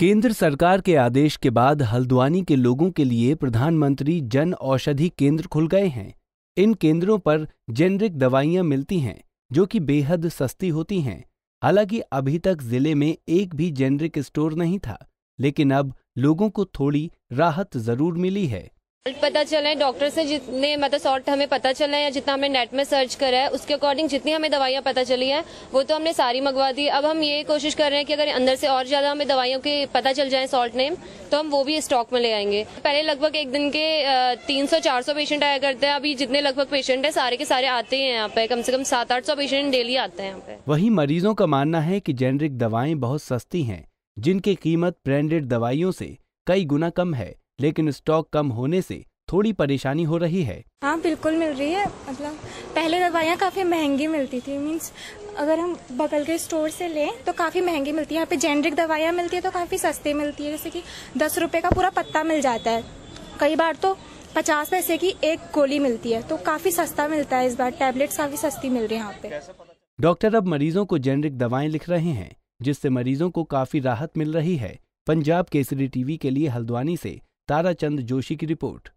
केंद्र सरकार के आदेश के बाद हल्द्वानी के लोगों के लिए प्रधानमंत्री जन औषधि केंद्र खुल गए हैं इन केंद्रों पर जेनरिक दवाइयां मिलती हैं जो कि बेहद सस्ती होती हैं हालांकि अभी तक जिले में एक भी जेनरिक स्टोर नहीं था लेकिन अब लोगों को थोड़ी राहत जरूर मिली है पता चले डॉक्टर से जितने मतलब शॉर्ट हमें पता चला है या जितना हमने नेट में सर्च करा है उसके अकॉर्डिंग जितनी हमें दवाइयाँ पता चली है वो तो हमने सारी मंगवा दी अब हम ये कोशिश कर रहे हैं कि अगर अंदर से और ज्यादा हमें दवाइयों के पता चल जाए सॉल्ट नेम तो हम वो भी स्टॉक में ले आएंगे पहले लगभग एक दिन के तीन सौ चार सौ पेशेंट आया करते हैं अभी जितने लगभग पेशेंट है सारे के सारे आते हैं यहाँ पे कम से कम सात आठ सौ पेशेंट डेली आते हैं यहाँ पे वही मरीजों का मानना है की जेनरिक दवाएं बहुत सस्ती है जिनकी कीमत ब्रांडेड दवाइयों से कई गुना कम है लेकिन स्टॉक कम होने से थोड़ी परेशानी हो रही है हाँ बिल्कुल मिल रही है मतलब पहले दवाइयाँ काफी महंगी मिलती थी मींस अगर हम बगल के स्टोर से लें तो काफी महंगी मिलती है यहाँ पे जेनरिक दवाइयाँ मिलती है तो काफी सस्ती मिलती है जैसे कि दस रुपए का पूरा पत्ता मिल जाता है कई बार तो पचास पैसे की एक गोली मिलती है तो काफी सस्ता मिलता है इस बार टेबलेट काफी सस्ती मिल रही है यहाँ पे डॉक्टर अब मरीजों को जेनरिक दवाएं लिख रहे हैं जिससे मरीजों को काफी राहत मिल रही है पंजाब केसरी टीवी के लिए हल्द्वानी से ताराचंद जोशी की रिपोर्ट